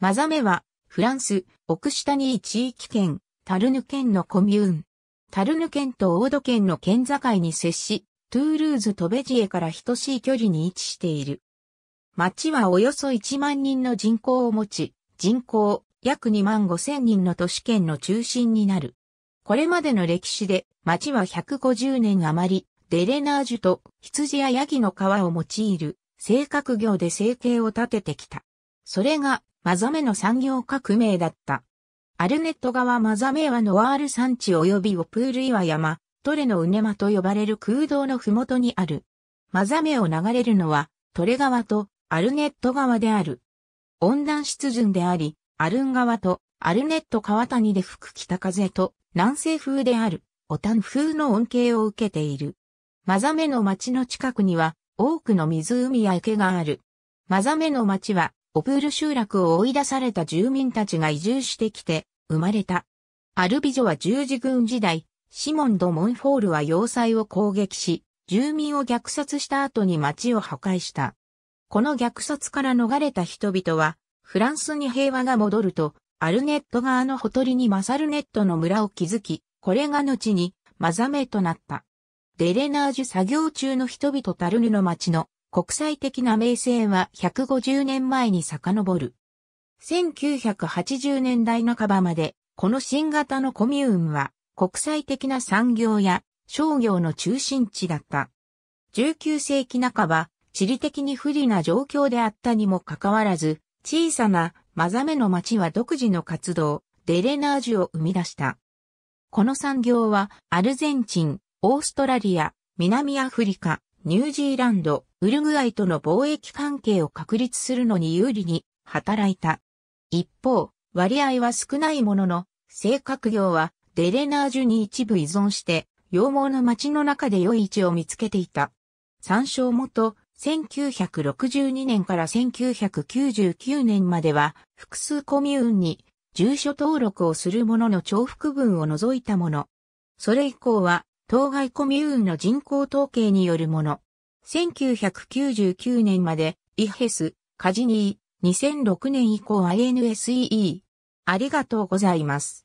マザメは、フランス、オクシタニー地域圏、タルヌ県のコミューン。タルヌ県とオード県の県境に接し、トゥールーズトベジエから等しい距離に位置している。町はおよそ1万人の人口を持ち、人口約2万5千人の都市圏の中心になる。これまでの歴史で、町は150年余り、デレナージュと羊やヤギの皮を用いる、性格業で生計を立ててきた。それがマザメの産業革命だった。アルネット川マザメはノワール山地及びオプール岩山、トレのウネマと呼ばれる空洞のふもとにある。マザメを流れるのはトレ川とアルネット川である。温暖湿潤であり、アルン川とアルネット川谷で吹く北風と南西風である、オタン風の恩恵を受けている。マザメの町の近くには多くの湖や池がある。マザメの町はオプール集落を追い出された住民たちが移住してきて生まれた。アルビジョは十字軍時代、シモン・ド・モンフォールは要塞を攻撃し、住民を虐殺した後に町を破壊した。この虐殺から逃れた人々は、フランスに平和が戻ると、アルネット側のほとりにマサルネットの村を築き、これが後にマザメとなった。デレナージュ作業中の人々タルヌの町の国際的な名声は150年前に遡る。1980年代半ばまで、この新型のコミューンは国際的な産業や商業の中心地だった。19世紀半ば、地理的に不利な状況であったにもかかわらず、小さなマザメの町は独自の活動、デレナージュを生み出した。この産業はアルゼンチン、オーストラリア、南アフリカ、ニュージーランド、ウルグアイとの貿易関係を確立するのに有利に働いた。一方、割合は少ないものの、性格業はデレナージュに一部依存して、羊毛の街の中で良い位置を見つけていた。参照元、1962年から1999年までは、複数コミューンに住所登録をするものの重複分を除いたもの。それ以降は、当該コミューンの人口統計によるもの。1999年まで、イヘス、カジニー、2006年以降 i n s e e ありがとうございます。